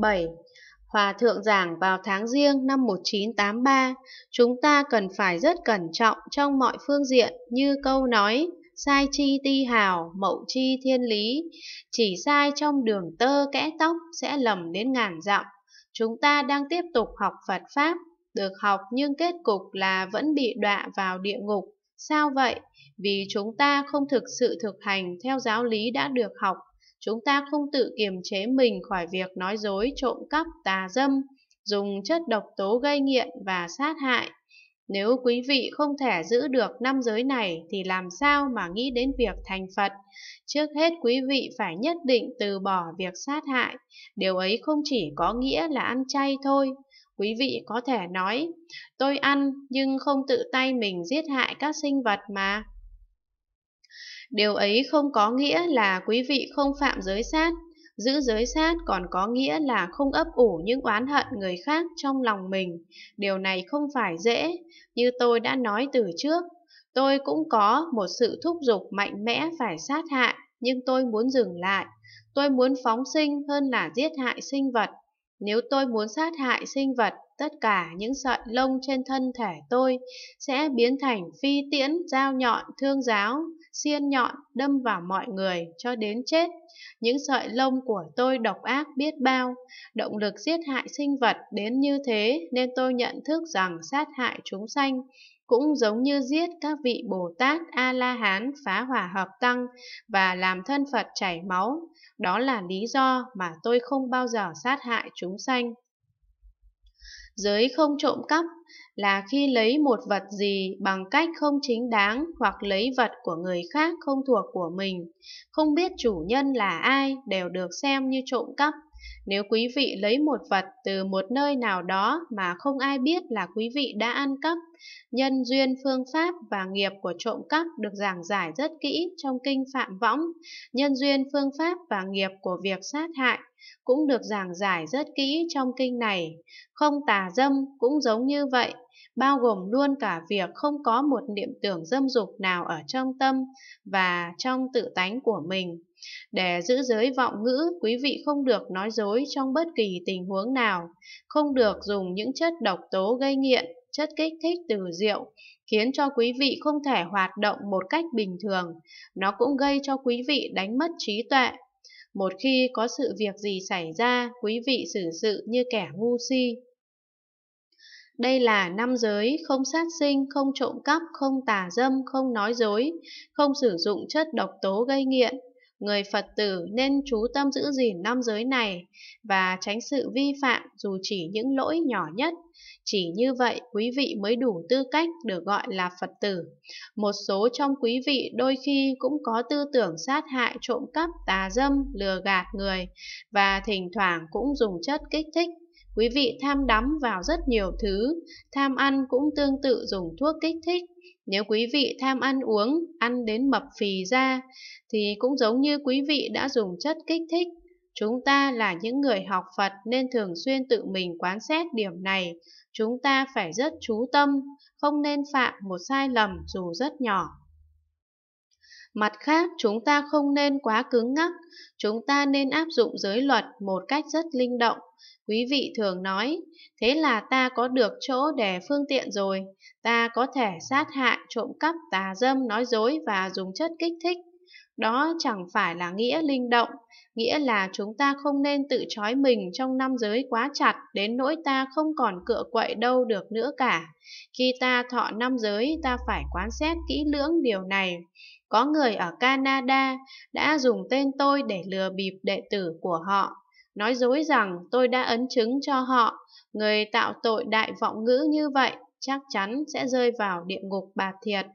7. Hòa thượng giảng vào tháng riêng năm 1983, chúng ta cần phải rất cẩn trọng trong mọi phương diện như câu nói sai chi ti hào, mậu chi thiên lý, chỉ sai trong đường tơ kẽ tóc sẽ lầm đến ngàn dặm. Chúng ta đang tiếp tục học Phật Pháp, được học nhưng kết cục là vẫn bị đọa vào địa ngục. Sao vậy? Vì chúng ta không thực sự thực hành theo giáo lý đã được học chúng ta không tự kiềm chế mình khỏi việc nói dối, trộm cắp, tà dâm, dùng chất độc tố gây nghiện và sát hại. Nếu quý vị không thể giữ được năm giới này thì làm sao mà nghĩ đến việc thành Phật? Trước hết quý vị phải nhất định từ bỏ việc sát hại. Điều ấy không chỉ có nghĩa là ăn chay thôi. Quý vị có thể nói, tôi ăn nhưng không tự tay mình giết hại các sinh vật mà. Điều ấy không có nghĩa là quý vị không phạm giới sát, giữ giới sát còn có nghĩa là không ấp ủ những oán hận người khác trong lòng mình. Điều này không phải dễ, như tôi đã nói từ trước, tôi cũng có một sự thúc giục mạnh mẽ phải sát hại, nhưng tôi muốn dừng lại. Tôi muốn phóng sinh hơn là giết hại sinh vật. Nếu tôi muốn sát hại sinh vật, tất cả những sợi lông trên thân thể tôi sẽ biến thành phi tiễn, dao nhọn, thương giáo, xiên nhọn đâm vào mọi người cho đến chết. Những sợi lông của tôi độc ác biết bao, động lực giết hại sinh vật đến như thế nên tôi nhận thức rằng sát hại chúng sanh cũng giống như giết các vị Bồ Tát A-la-hán phá hỏa hợp tăng và làm thân Phật chảy máu. Đó là lý do mà tôi không bao giờ sát hại chúng sanh. Giới không trộm cắp là khi lấy một vật gì bằng cách không chính đáng hoặc lấy vật của người khác không thuộc của mình, không biết chủ nhân là ai đều được xem như trộm cắp. Nếu quý vị lấy một vật từ một nơi nào đó mà không ai biết là quý vị đã ăn cắp, nhân duyên phương pháp và nghiệp của trộm cắp được giảng giải rất kỹ trong kinh Phạm Võng, nhân duyên phương pháp và nghiệp của việc sát hại cũng được giảng giải rất kỹ trong kinh này. Không tà dâm cũng giống như vậy, bao gồm luôn cả việc không có một niệm tưởng dâm dục nào ở trong tâm và trong tự tánh của mình. Để giữ giới vọng ngữ, quý vị không được nói dối trong bất kỳ tình huống nào, không được dùng những chất độc tố gây nghiện, chất kích thích từ rượu, khiến cho quý vị không thể hoạt động một cách bình thường. Nó cũng gây cho quý vị đánh mất trí tuệ. Một khi có sự việc gì xảy ra, quý vị xử sự như kẻ ngu si. Đây là năm giới, không sát sinh, không trộm cắp, không tà dâm, không nói dối, không sử dụng chất độc tố gây nghiện, Người Phật tử nên chú tâm giữ gìn năm giới này và tránh sự vi phạm dù chỉ những lỗi nhỏ nhất. Chỉ như vậy quý vị mới đủ tư cách được gọi là Phật tử. Một số trong quý vị đôi khi cũng có tư tưởng sát hại, trộm cắp, tà dâm, lừa gạt người và thỉnh thoảng cũng dùng chất kích thích Quý vị tham đắm vào rất nhiều thứ, tham ăn cũng tương tự dùng thuốc kích thích, nếu quý vị tham ăn uống, ăn đến mập phì ra, thì cũng giống như quý vị đã dùng chất kích thích. Chúng ta là những người học Phật nên thường xuyên tự mình quán xét điểm này. Chúng ta phải rất chú tâm, không nên phạm một sai lầm dù rất nhỏ. Mặt khác, chúng ta không nên quá cứng ngắc, chúng ta nên áp dụng giới luật một cách rất linh động. Quý vị thường nói, thế là ta có được chỗ để phương tiện rồi, ta có thể sát hại, trộm cắp, tà dâm, nói dối và dùng chất kích thích. Đó chẳng phải là nghĩa linh động, nghĩa là chúng ta không nên tự trói mình trong năm giới quá chặt đến nỗi ta không còn cựa quậy đâu được nữa cả. Khi ta thọ năm giới, ta phải quán xét kỹ lưỡng điều này. Có người ở Canada đã dùng tên tôi để lừa bịp đệ tử của họ, nói dối rằng tôi đã ấn chứng cho họ, người tạo tội đại vọng ngữ như vậy chắc chắn sẽ rơi vào địa ngục bà thiệt.